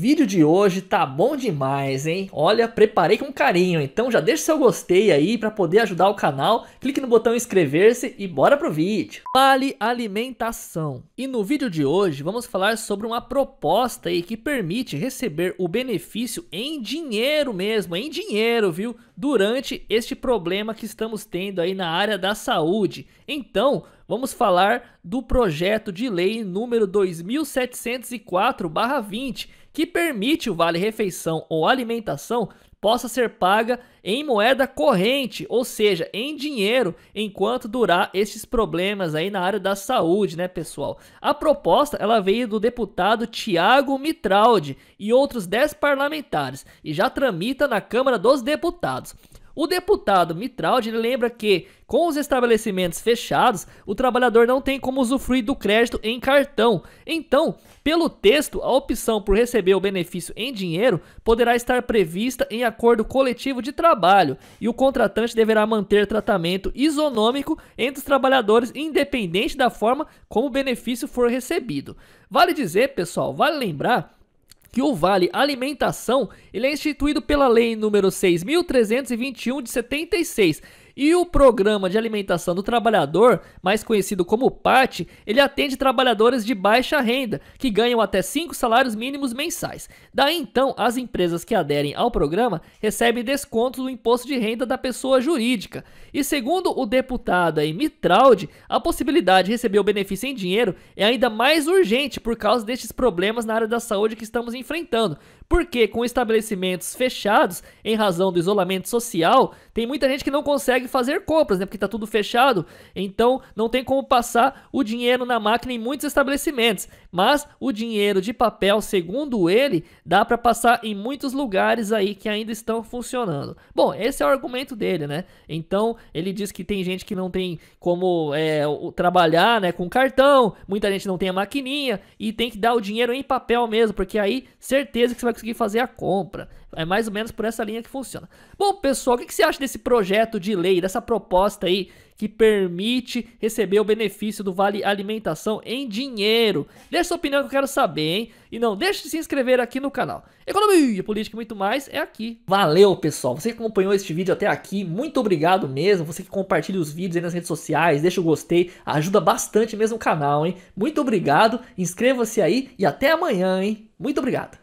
vídeo de hoje tá bom demais, hein? Olha, preparei com carinho, então já deixa seu gostei aí para poder ajudar o canal, clique no botão inscrever-se e bora pro vídeo. Vale alimentação. E no vídeo de hoje vamos falar sobre uma proposta aí que permite receber o benefício em dinheiro mesmo, em dinheiro, viu? Durante este problema que estamos tendo aí na área da saúde. Então, vamos falar do projeto de lei número 2704/20, que permite o vale refeição ou alimentação possa ser paga em moeda corrente, ou seja, em dinheiro, enquanto durar esses problemas aí na área da saúde, né, pessoal? A proposta, ela veio do deputado Tiago Mitraldi e outros 10 parlamentares e já tramita na Câmara dos Deputados. O deputado Mitraldi lembra que, com os estabelecimentos fechados, o trabalhador não tem como usufruir do crédito em cartão. Então, pelo texto, a opção por receber o benefício em dinheiro poderá estar prevista em acordo coletivo de trabalho e o contratante deverá manter tratamento isonômico entre os trabalhadores, independente da forma como o benefício for recebido. Vale dizer, pessoal, vale lembrar que o Vale Alimentação ele é instituído pela Lei número 6.321 de 76 e o Programa de Alimentação do Trabalhador, mais conhecido como PAT, ele atende trabalhadores de baixa renda, que ganham até 5 salários mínimos mensais. Daí então, as empresas que aderem ao programa recebem desconto do imposto de renda da pessoa jurídica. E segundo o deputado aí, a possibilidade de receber o benefício em dinheiro é ainda mais urgente por causa destes problemas na área da saúde que estamos enfrentando. Porque com estabelecimentos fechados, em razão do isolamento social, tem muita gente que não consegue fazer compras, né? Porque está tudo fechado, então não tem como passar o dinheiro na máquina em muitos estabelecimentos. Mas o dinheiro de papel, segundo ele, dá para passar em muitos lugares aí que ainda estão funcionando. Bom, esse é o argumento dele, né? Então ele diz que tem gente que não tem como é, trabalhar, né, com cartão, muita gente não tem a maquininha e tem que dar o dinheiro em papel mesmo, porque aí certeza que você vai conseguir fazer a compra. É mais ou menos por essa linha que funciona. Bom, pessoal, o que você acha desse projeto de lei, dessa proposta aí que permite receber o benefício do Vale Alimentação em dinheiro? Deixa sua opinião que eu quero saber, hein? E não deixe de se inscrever aqui no canal. Economia, política e muito mais é aqui. Valeu, pessoal. Você que acompanhou este vídeo até aqui, muito obrigado mesmo. Você que compartilha os vídeos aí nas redes sociais, deixa o gostei, ajuda bastante mesmo o canal, hein? Muito obrigado, inscreva-se aí e até amanhã, hein? Muito obrigado.